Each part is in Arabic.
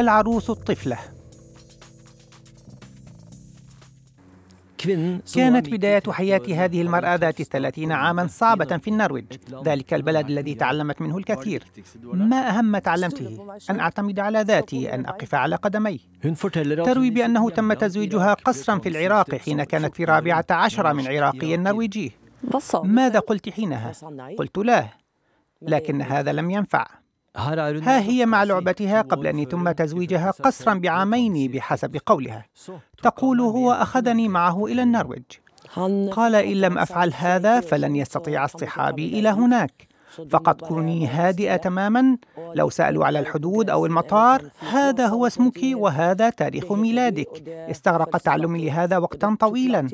العروس الطفلة كانت بداية حياة هذه المرأة ذات الثلاثين عاما صعبة في النرويج ذلك البلد الذي تعلمت منه الكثير ما أهم ما تعلمته أن أعتمد على ذاتي أن أقف على قدمي تروي بأنه تم تزويجها قصرا في العراق حين كانت في رابعة عشر من عراقي نرويجي ماذا قلت حينها؟ قلت لا لكن هذا لم ينفع ها هي مع لعبتها قبل أن يتم تزويجها قصرا بعامين بحسب قولها تقول هو أخذني معه إلى النرويج قال إن لم أفعل هذا فلن يستطيع اصطحابي إلى هناك فقد كوني هادئة تماما لو سألوا على الحدود أو المطار هذا هو اسمك وهذا تاريخ ميلادك استغرق تعلمي لهذا وقتا طويلا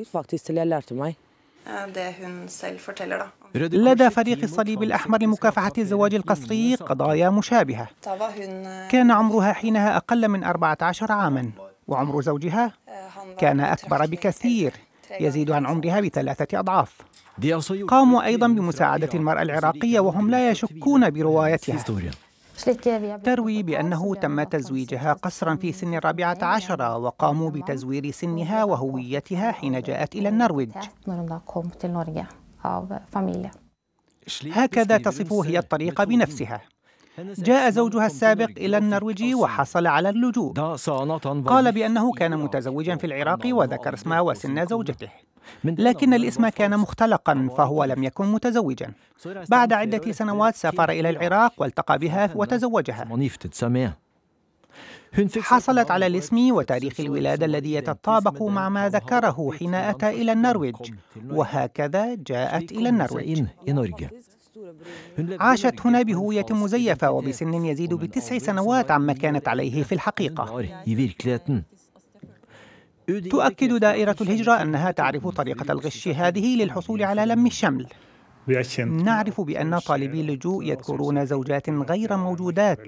Eh, لدى فريق الصليب الأحمر لمكافحة الزواج القسري قضايا مشابهة eh, كان عمرها حينها أقل من 14 عاما وعمر زوجها eh, كان أكبر بكثير يزيد عن عمرها بثلاثة أضعاف قاموا أيضا بمساعدة المرأة العراقية وهم لا يشكون بروايتها تروي بأنه تم تزويجها قسرا في سن الرابعة عشرة وقاموا بتزوير سنها وهويتها حين جاءت إلى النرويج هكذا تصف هي الطريقة بنفسها جاء زوجها السابق إلى النرويج وحصل على اللجوء قال بأنه كان متزوجا في العراق وذكر اسمه وسن زوجته لكن الاسم كان مختلقا فهو لم يكن متزوجا بعد عدة سنوات سافر إلى العراق والتقى بها وتزوجها حصلت على الاسم وتاريخ الولادة الذي يتطابق مع ما ذكره حين أتى إلى النرويج وهكذا جاءت إلى النرويج عاشت هنا بهوية مزيفة وبسن يزيد بتسع سنوات عما كانت عليه في الحقيقة تؤكد دائرة الهجرة أنها تعرف طريقة الغش هذه للحصول على لم الشمل نعرف بأن طالبي اللجوء يذكرون زوجات غير موجودات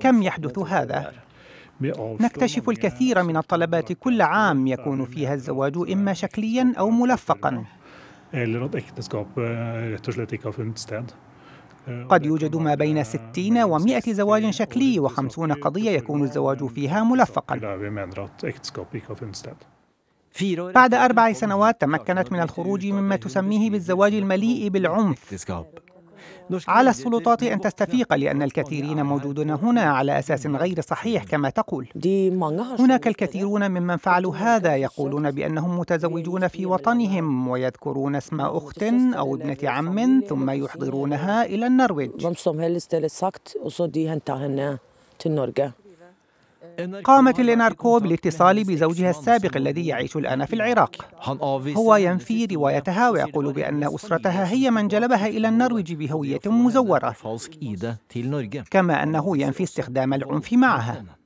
كم يحدث هذا؟ نكتشف الكثير من الطلبات كل عام يكون فيها الزواج إما شكليا أو ملفقا eller at ekteskapet eh, rett og slett ikke har funnet sted. Eh, قد يوجد ما بين 60 و 100 زواج شكلي و50 قضية يكون الزواج فيها ملفقا er بعد أربع سنوات تمكنت من الخروج مما تسميه بالزواج المليء بالعنف على السلطات أن تستفيق لأن الكثيرين موجودون هنا على أساس غير صحيح كما تقول هناك الكثيرون ممن فعلوا هذا يقولون بأنهم متزوجون في وطنهم أمم ويذكرون اسم أخت أو ابنة عم ثم يحضرونها إلى النرويج قامت لينار كوب بالاتصال بزوجها السابق الذي يعيش الآن في العراق هو ينفي روايتها ويقول بأن أسرتها هي من جلبها إلى النرويج بهوية مزورة كما أنه ينفي استخدام العنف معها